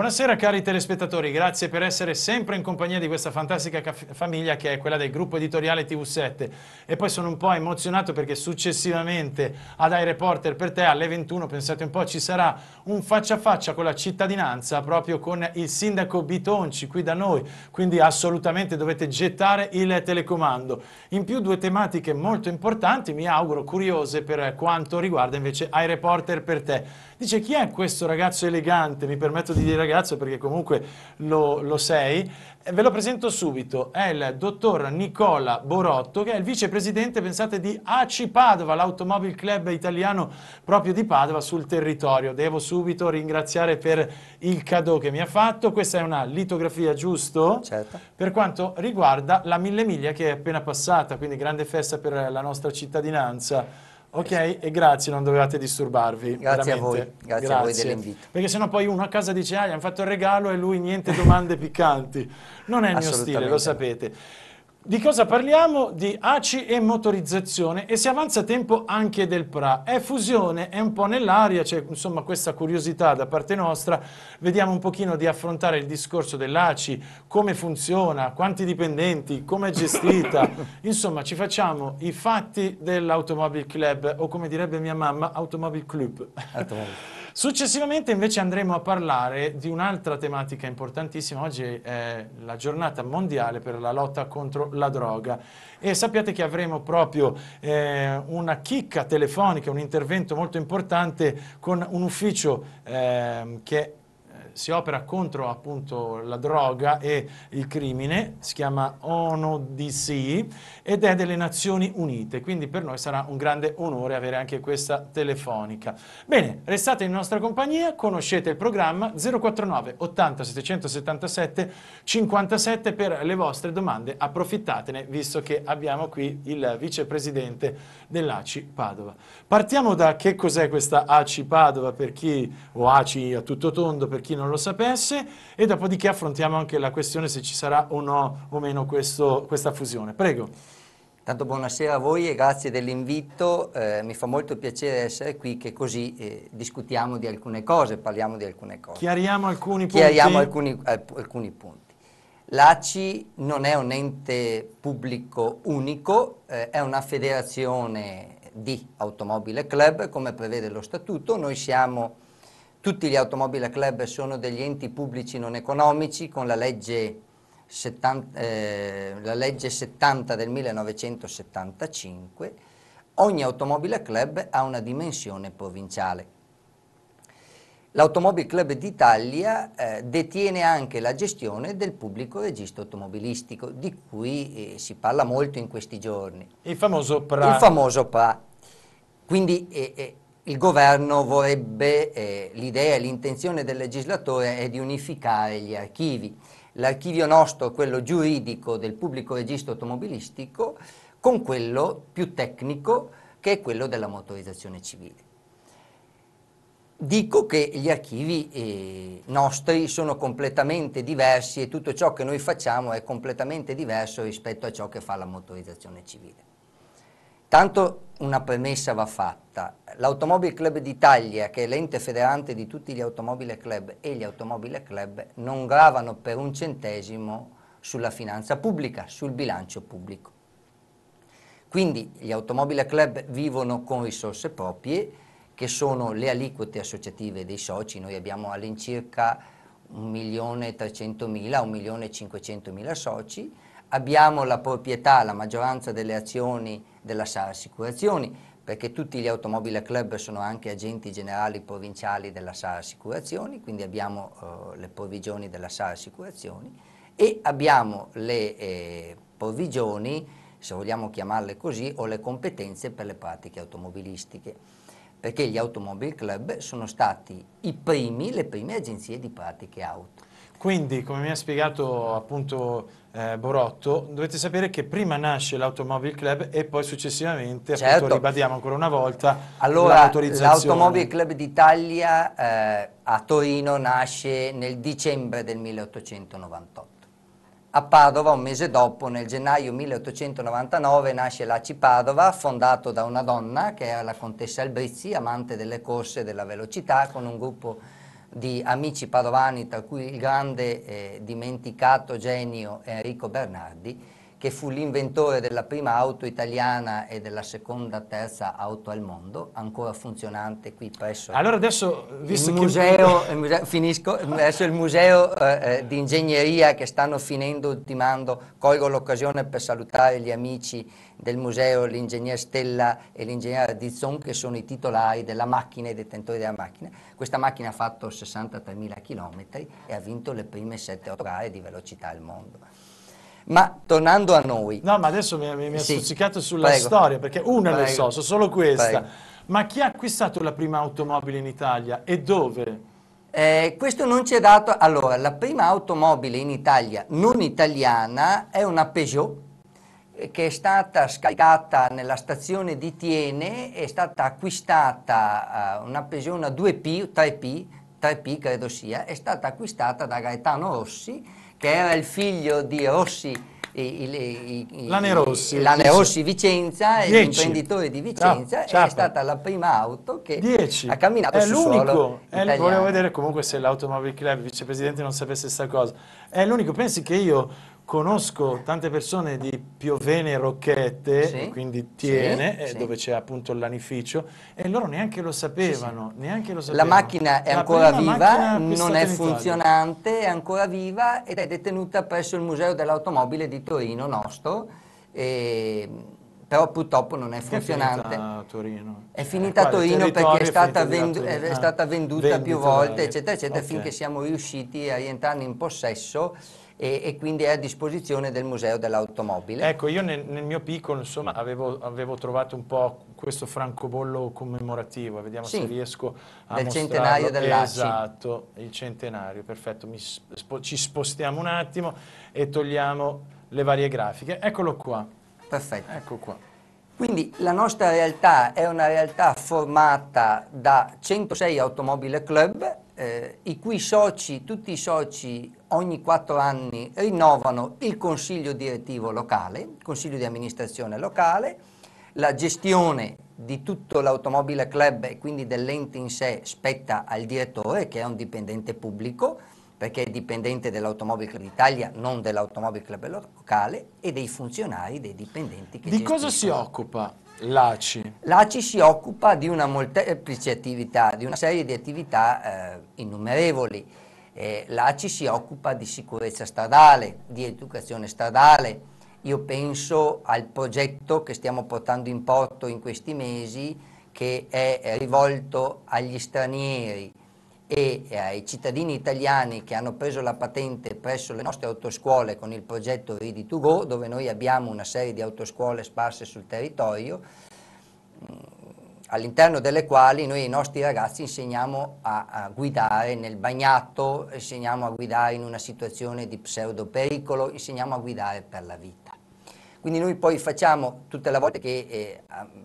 Buonasera cari telespettatori, grazie per essere sempre in compagnia di questa fantastica famiglia che è quella del gruppo editoriale TV7 e poi sono un po' emozionato perché successivamente ad Ai Reporter per te alle 21 pensate un po' ci sarà un faccia a faccia con la cittadinanza proprio con il sindaco Bitonci qui da noi quindi assolutamente dovete gettare il telecomando in più due tematiche molto importanti mi auguro curiose per quanto riguarda invece Ai Reporter per te dice chi è questo ragazzo elegante mi permetto di dire ragazzo perché comunque lo, lo sei, ve lo presento subito, è il dottor Nicola Borotto che è il vicepresidente, pensate, di AC Padova, l'automobile club italiano proprio di Padova sul territorio. Devo subito ringraziare per il cadeau che mi ha fatto, questa è una litografia giusto? Certo. Per quanto riguarda la mille miglia che è appena passata, quindi grande festa per la nostra cittadinanza. Ok, e grazie, non dovevate disturbarvi. Grazie veramente. a voi, grazie, grazie. a voi dell'invito. Perché sennò poi uno a casa dice, ah, gli hanno fatto il regalo e lui niente domande piccanti. Non è il mio stile, lo sapete. Di cosa parliamo? Di ACI e motorizzazione e si avanza tempo anche del PRA. È fusione, è un po' nell'aria, c'è insomma questa curiosità da parte nostra. Vediamo un pochino di affrontare il discorso dell'ACI, come funziona, quanti dipendenti, come è gestita. insomma ci facciamo i fatti dell'Automobile Club o come direbbe mia mamma, Automobile Club. Automobile. Successivamente invece andremo a parlare di un'altra tematica importantissima, oggi è la giornata mondiale per la lotta contro la droga e sappiate che avremo proprio eh, una chicca telefonica, un intervento molto importante con un ufficio eh, che si opera contro appunto la droga e il crimine, si chiama ONODC ed è delle Nazioni Unite, quindi per noi sarà un grande onore avere anche questa telefonica. Bene, restate in nostra compagnia, conoscete il programma 049 80 777 57 per le vostre domande, approfittatene visto che abbiamo qui il vicepresidente dell'ACI Padova. Partiamo da che cos'è questa ACI Padova per chi, o ACI a tutto tondo per chi non non lo sapesse e dopodiché affrontiamo anche la questione se ci sarà o no o meno questo, questa fusione. Prego. Tanto buonasera a voi e grazie dell'invito, eh, mi fa molto piacere essere qui che così eh, discutiamo di alcune cose, parliamo di alcune cose. Chiariamo alcuni punti. Chiariamo alcuni, eh, alcuni punti. L'ACI non è un ente pubblico unico, eh, è una federazione di automobile club come prevede lo statuto, noi siamo tutti gli automobile club sono degli enti pubblici non economici con la legge 70, eh, la legge 70 del 1975, ogni automobile club ha una dimensione provinciale. L'Automobile Club d'Italia eh, detiene anche la gestione del pubblico registro automobilistico, di cui eh, si parla molto in questi giorni. Il famoso PRA. Il famoso PRA. Quindi eh, eh il governo vorrebbe, eh, l'idea e l'intenzione del legislatore è di unificare gli archivi. L'archivio nostro, quello giuridico del pubblico registro automobilistico, con quello più tecnico che è quello della motorizzazione civile. Dico che gli archivi eh, nostri sono completamente diversi e tutto ciò che noi facciamo è completamente diverso rispetto a ciò che fa la motorizzazione civile. Tanto una premessa va fatta. L'Automobile Club d'Italia, che è l'ente federante di tutti gli automobile club e gli automobile club, non gravano per un centesimo sulla finanza pubblica, sul bilancio pubblico. Quindi gli automobile club vivono con risorse proprie, che sono le aliquote associative dei soci. Noi abbiamo all'incirca 1.300.000, 1.500.000 soci, abbiamo la proprietà, la maggioranza delle azioni della SAR Assicurazioni, perché tutti gli automobile club sono anche agenti generali provinciali della SAR Assicurazioni, quindi abbiamo eh, le provvigioni della SAR Assicurazioni e abbiamo le eh, provvigioni, se vogliamo chiamarle così, o le competenze per le pratiche automobilistiche, perché gli automobile club sono stati i primi, le prime agenzie di pratiche auto. Quindi, come mi ha spiegato appunto eh, Borotto, dovete sapere che prima nasce l'Automobile Club e poi successivamente, certo. appunto, ribadiamo ancora una volta, l'autorizzazione. allora, l'Automobile Club d'Italia eh, a Torino nasce nel dicembre del 1898. A Padova, un mese dopo, nel gennaio 1899, nasce l'ACI Padova, fondato da una donna che era la contessa Albrizzi, amante delle corse e della velocità, con un gruppo di amici padovani, tra cui il grande eh, dimenticato genio Enrico Bernardi, che fu l'inventore della prima auto italiana e della seconda terza auto al mondo, ancora funzionante qui presso allora adesso, visto il, museo, che... il museo, finisco, adesso il museo eh, eh, di ingegneria che stanno finendo ultimando, colgo l'occasione per salutare gli amici del museo, l'ingegner Stella e l'ingegnere Dizzon che sono i titolari della macchina e i detentori della macchina. Questa macchina ha fatto 63.000 km e ha vinto le prime sette 8 gare di velocità al mondo. Ma tornando a noi. No, ma adesso mi, mi, mi sì. ha stuzzicato sulla Prego. storia, perché una Prego. ne so, so solo questa. Prego. Ma chi ha acquistato la prima automobile in Italia e dove? Eh, questo non ci è dato. Allora, la prima automobile in Italia non italiana è una Peugeot eh, che è stata scaricata nella stazione di Tiene, è stata acquistata eh, una Peugeot una 2P, 3P, 3P credo sia, è stata acquistata da Gaetano Rossi che era il figlio di Rossi, Lane Rossi, Lane Rossi Vicenza, l'imprenditore di ah, Vicenza, Ciappa. è certo. stata la prima auto che Dieci. ha camminato è l'unico, Volevo vedere comunque se l'Automobile Club, vicepresidente, non sapesse questa cosa. È l'unico, pensi che io conosco tante persone di Piovene Rocchette, sì, quindi Tiene, sì, eh, sì. dove c'è appunto l'anificio, e loro neanche lo sapevano, neanche lo sapevano. La macchina è la ancora viva, non è funzionante, è ancora viva ed è detenuta presso il Museo dell'Automobile di Torino nostro. E ehm, però purtroppo non è funzionante. È finita a Torino. È eh, finita eh, a Torino perché è stata, è vendu Torino. Eh, è stata venduta Vendita più volte, eh, eccetera, eccetera, okay. finché siamo riusciti a rientrarne in possesso e, e, quindi è a disposizione del Museo dell'Automobile. Ecco, io nel, nel, mio piccolo insomma, avevo, avevo, trovato un po' questo francobollo commemorativo, vediamo sì, se riesco a del centenario dell'ACI. Esatto, il centenario, perfetto, sp ci spostiamo un attimo e togliamo le varie grafiche. Eccolo qua. Perfetto. Ecco qua. Quindi la nostra realtà è una realtà formata da 106 automobile club, eh, i cui soci, tutti i soci ogni quattro anni rinnovano il consiglio direttivo locale, il consiglio di amministrazione locale, la gestione di tutto l'automobile club e quindi dell'ente in sé spetta al direttore che è un dipendente pubblico, perché è dipendente dell'Automobile Club d'Italia, non dell'Automobile Club locale e dei funzionari, dei dipendenti. Che di cosa si occupa l'ACI? L'ACI si occupa di una molteplice attività, di una serie di attività eh, innumerevoli. Eh, L'ACI si occupa di sicurezza stradale, di educazione stradale. Io penso al progetto che stiamo portando in porto in questi mesi che è rivolto agli stranieri e ai cittadini italiani che hanno preso la patente presso le nostre autoscuole con il progetto Ready to Go, dove noi abbiamo una serie di autoscuole sparse sul territorio, mm, all'interno delle quali noi ai nostri ragazzi insegniamo a, a, guidare nel bagnato, insegniamo a guidare in una situazione di pseudo pericolo, insegniamo a guidare per la vita. Quindi noi poi facciamo tutte le volte che eh,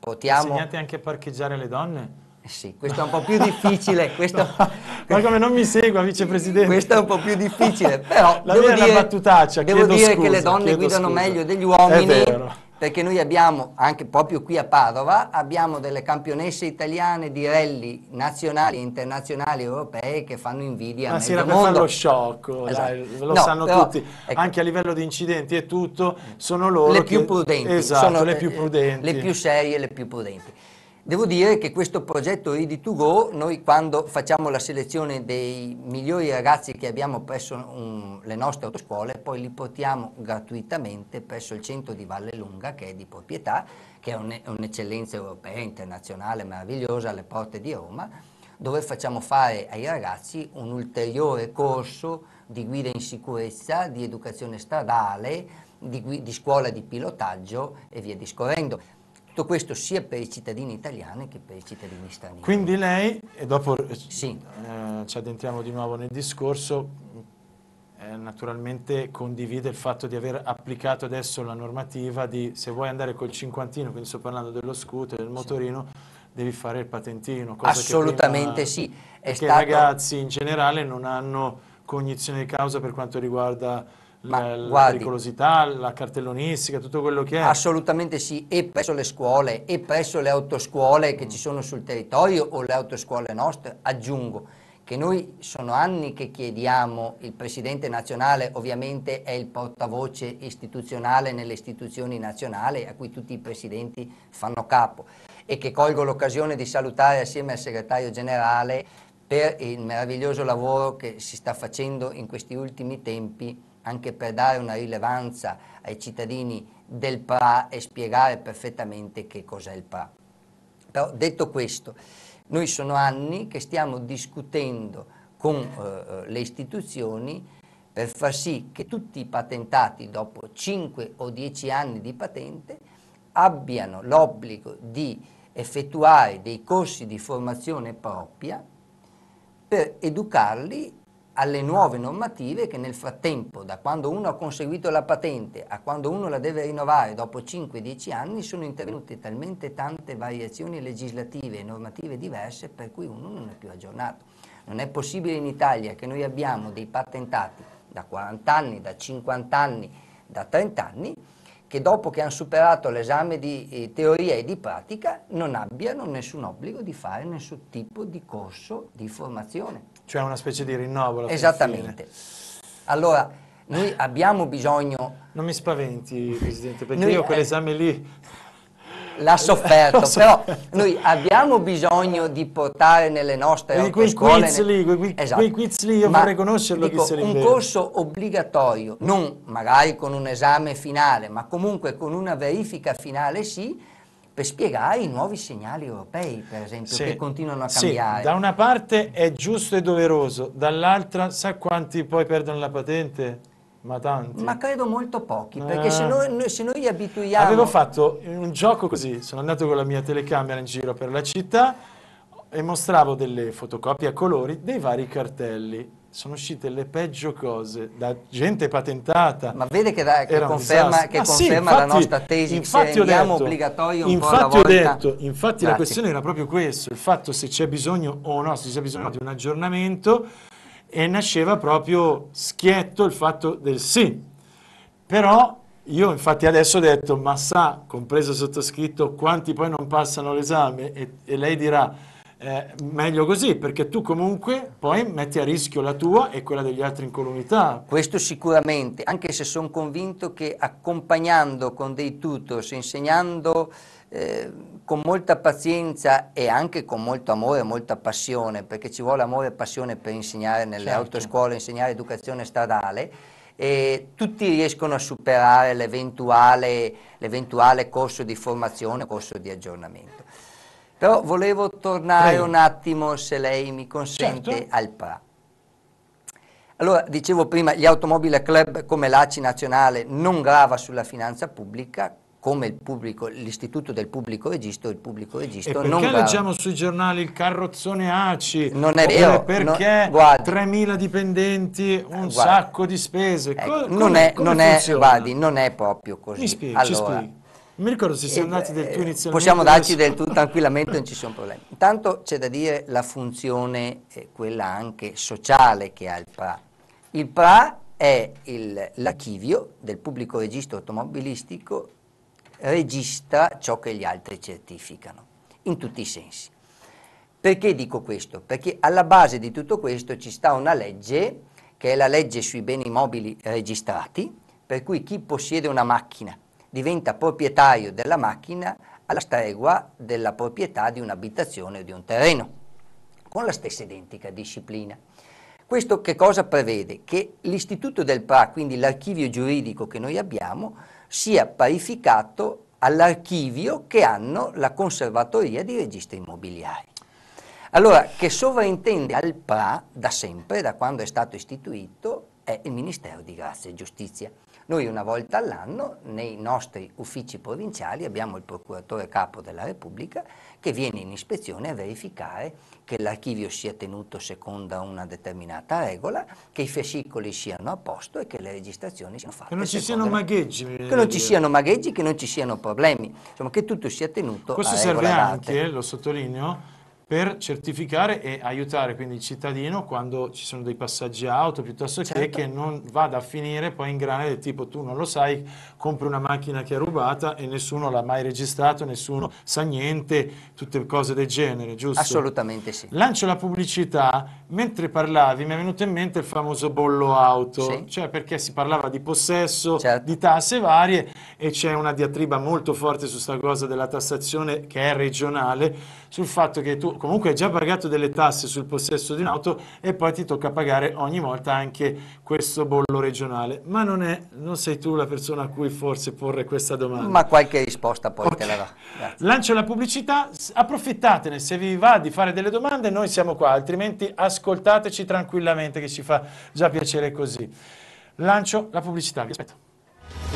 portiamo... Insegnate anche a parcheggiare le donne? Eh sì, questo è un po' più difficile. Questo, ma come non mi segua, vicepresidente? Questo è un po' più difficile, però La devo dire, battutaccia, devo dire scusa, che le donne guidano scusa. meglio degli uomini. È vero. Perché noi abbiamo, anche proprio qui a Padova, abbiamo delle campionesse italiane di rally nazionali, internazionali, europee che fanno invidia Ma ah, si era mondo. lo sciocco, esatto. dai, lo no, sanno però, tutti, ecco, anche a livello di incidenti e tutto, sono loro le più prudenti, esatto, sono le più prudenti, le più serie, le più prudenti. Devo dire che questo progetto Ready2Go, noi quando facciamo la selezione dei migliori ragazzi che abbiamo presso un, le nostre autoscuole, poi li portiamo gratuitamente presso il centro di Valle Lunga, che è di proprietà, che è un'eccellenza un europea, internazionale, meravigliosa, alle porte di Roma, dove facciamo fare ai ragazzi un ulteriore corso di guida in sicurezza, di educazione stradale, di, di scuola di pilotaggio e via discorrendo. Tutto questo sia per i cittadini italiani che per i cittadini stranieri. Quindi lei, e dopo eh, sì. eh, ci addentriamo di nuovo nel discorso, eh, naturalmente condivide il fatto di aver applicato adesso la normativa di se vuoi andare col cinquantino, quindi sto parlando dello scooter, del motorino, sì devi fare il patentino. Assolutamente prima, sì. È perché stato... i ragazzi in generale non hanno cognizione di causa per quanto riguarda la, la guardi, pericolosità, la cartellonistica, tutto quello che è. Assolutamente sì, e presso le scuole e presso le autoscuole che mm. ci sono sul territorio o le autoscuole nostre, aggiungo che noi sono anni che chiediamo, il Presidente nazionale ovviamente è il portavoce istituzionale nelle istituzioni nazionali a cui tutti i Presidenti fanno capo e che colgo l'occasione di salutare assieme al Segretario Generale per il meraviglioso lavoro che si sta facendo in questi ultimi tempi anche per dare una rilevanza ai cittadini del PRA e spiegare perfettamente che cos'è il PRA. Però detto questo, noi sono anni che stiamo discutendo con eh, eh le istituzioni per far sì che tutti i patentati dopo 5 o 10 anni di patente abbiano l'obbligo di effettuare dei corsi di formazione propria per educarli alle nuove normative che nel frattempo, da quando uno ha conseguito la patente a quando uno la deve rinnovare dopo 5-10 anni, sono intervenute talmente tante variazioni legislative e normative diverse per cui uno non è più aggiornato. Non è possibile in Italia che noi abbiamo dei patentati da 40 anni, da 50 anni, da 30 anni, che dopo che hanno superato l'esame di eh, teoria e di pratica non abbiano nessun obbligo di fare nessun tipo di corso di formazione. Cioè una specie di rinnovo. Esattamente. Allora, noi abbiamo bisogno... Non mi spaventi, Presidente, perché noi, io quell'esame eh, lì... L'ha sofferto, sofferto, però noi abbiamo bisogno di portare nelle nostre e quei scuole... Quiz lì, quei, quei, esatto. quei quiz lì, io Ma, vorrei conoscerlo dico, Un corso obbligatorio, non magari con un esame finale, ma comunque con una verifica finale sì, per spiegare i nuovi segnali europei, per esempio, sì, che continuano a cambiare. Sì, da una parte è giusto e doveroso, dall'altra sa quanti poi perdono la patente? Ma tanti. Ma credo molto pochi, perché eh. se, noi, se noi abituiamo... Avevo fatto un gioco così, sono andato con la mia telecamera in giro per la città e mostravo delle fotocopie a colori dei vari cartelli sono uscite le peggio cose da gente patentata. Ma vede che, da, che conferma, che ah, conferma sì, infatti, la nostra tesi, infatti se rendiamo detto, obbligatorio un infatti detto, infatti Grazie. la questione era proprio questo, il fatto se c'è bisogno o no, se c'è bisogno di un aggiornamento, e nasceva proprio schietto il fatto del sì. Però io infatti adesso ho detto, ma sa, compreso sottoscritto, quanti poi non passano l'esame? E, e lei dirà eh, meglio così, perché tu comunque poi metti a rischio la tua e quella degli altri in comunità. Questo sicuramente, anche se sono convinto che accompagnando con dei tutors, insegnando eh, con molta pazienza e anche con molto amore e molta passione, perché ci vuole amore e passione per insegnare nelle certo. autoscuole, insegnare educazione stradale, eh, tutti riescono a superare l'eventuale corso di formazione, corso di aggiornamento. Però volevo tornare Prego. un attimo, se lei mi consente, certo. al PRA. Allora, dicevo prima, gli automobile club come l'ACI nazionale non grava sulla finanza pubblica, come l'istituto del pubblico registro, il pubblico registro non grava. perché leggiamo sui giornali il carrozzone ACI? Non è vero. Perché non, 3.000 dipendenti, un eh, guardi, sacco di spese? Ecco, come, non, è, non, è, guardi, non, è, proprio così. Mi spieghi, allora, ci spieghi mi ricordo se siamo andati eh, del tuo eh, inizialmente. Possiamo darci del tu tranquillamente, non ci sono problemi. Intanto c'è da dire la funzione, eh, quella anche sociale che ha il PRA. Il PRA è il, l'archivio del pubblico registro automobilistico, registra ciò che gli altri certificano, in tutti i sensi. Perché dico questo? Perché alla base di tutto questo ci sta una legge, che è la legge sui beni mobili registrati, per cui chi possiede una macchina diventa proprietario della macchina alla stregua della proprietà di un'abitazione o di un terreno, con la stessa identica disciplina. Questo che cosa prevede? Che l'istituto del PRA, quindi l'archivio giuridico che noi abbiamo, sia parificato all'archivio che hanno la conservatoria di registri immobiliari. Allora, che sovraintende al PRA da sempre, da quando è stato istituito, è il Ministero di Grazia e Giustizia. Noi una volta all'anno nei nostri uffici provinciali abbiamo il procuratore capo della Repubblica che viene in ispezione a verificare che l'archivio sia tenuto secondo una determinata regola, che i fascicoli siano a posto e che le registrazioni siano fatte. Che non ci siano magheggi. Che non ci siano magheggi, che non ci siano problemi, insomma che tutto sia tenuto Questo a regola Questo serve anche, lo sottolineo, per certificare e aiutare quindi il cittadino quando ci sono dei passaggi auto piuttosto certo. che che non vada a finire poi in grane del tipo tu non lo sai, compri una macchina che è rubata e nessuno l'ha mai registrato, nessuno sa niente, tutte cose del genere, giusto? Assolutamente sì. Lancio la pubblicità, mentre parlavi mi è venuto in mente il famoso bollo auto, sì. cioè perché si parlava di possesso, certo. di tasse varie e c'è una diatriba molto forte su questa cosa della tassazione che è regionale, sul fatto che tu comunque hai già pagato delle tasse sul possesso di un'auto e poi ti tocca pagare ogni volta anche questo bollo regionale. Ma non, è, non sei tu la persona a cui forse porre questa domanda. Ma qualche risposta poi okay. te la do. Lancio la pubblicità, approfittatene se vi va di fare delle domande, noi siamo qua, altrimenti ascoltateci tranquillamente che ci fa già piacere così. Lancio la pubblicità, vi aspetto.